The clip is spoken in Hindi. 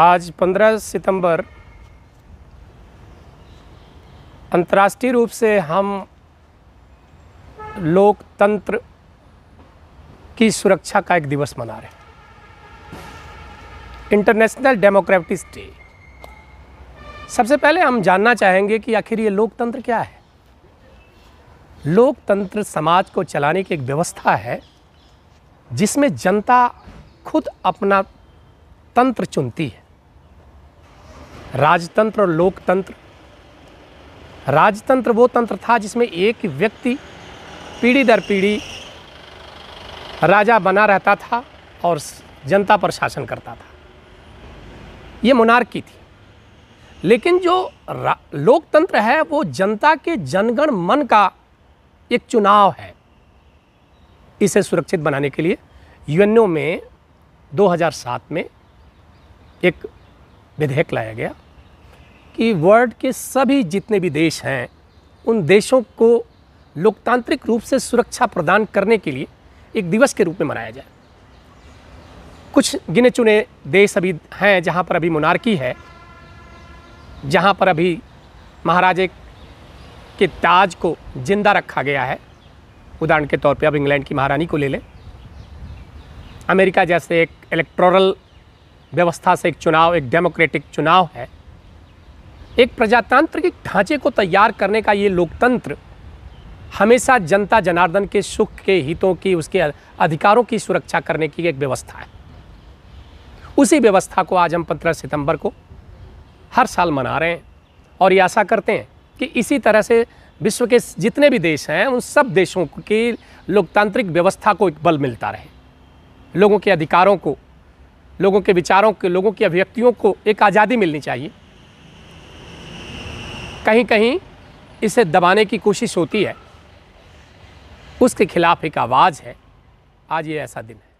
आज 15 सितंबर अंतर्राष्ट्रीय रूप से हम लोकतंत्र की सुरक्षा का एक दिवस मना रहे हैं इंटरनेशनल डेमोक्रेटिक डे सबसे पहले हम जानना चाहेंगे कि आखिर ये लोकतंत्र क्या है लोकतंत्र समाज को चलाने की एक व्यवस्था है जिसमें जनता खुद अपना तंत्र चुनती है राजतंत्र और लोकतंत्र राजतंत्र वो तंत्र था जिसमें एक व्यक्ति पीढ़ी दर पीढ़ी राजा बना रहता था और जनता पर शासन करता था ये मोनार्की थी लेकिन जो लोकतंत्र है वो जनता के जनगण मन का एक चुनाव है इसे सुरक्षित बनाने के लिए यूएनओ में 2007 में एक विधेयक लाया गया कि वर्ल्ड के सभी जितने भी देश हैं उन देशों को लोकतांत्रिक रूप से सुरक्षा प्रदान करने के लिए एक दिवस के रूप में मनाया जाए कुछ गिने चुने देश अभी हैं जहाँ पर अभी मोनार्की है जहाँ पर अभी महाराजे के ताज को जिंदा रखा गया है उदाहरण के तौर पे अब इंग्लैंड की महारानी को ले लें अमेरिका जैसे एक इलेक्ट्रल व्यवस्था से एक चुनाव एक डेमोक्रेटिक चुनाव है एक प्रजातांत्रिक ढांचे को तैयार करने का ये लोकतंत्र हमेशा जनता जनार्दन के सुख के हितों की उसके अधिकारों की सुरक्षा करने की एक व्यवस्था है उसी व्यवस्था को आज हम पंद्रह सितंबर को हर साल मना रहे हैं और ये आशा करते हैं कि इसी तरह से विश्व के जितने भी देश हैं उन सब देशों की लोकतांत्रिक व्यवस्था को एक बल मिलता रहे लोगों के अधिकारों को लोगों के विचारों के लोगों की अभिव्यक्तियों को एक आज़ादी मिलनी चाहिए कहीं कहीं इसे दबाने की कोशिश होती है उसके खिलाफ़ एक आवाज़ है आज ये ऐसा दिन है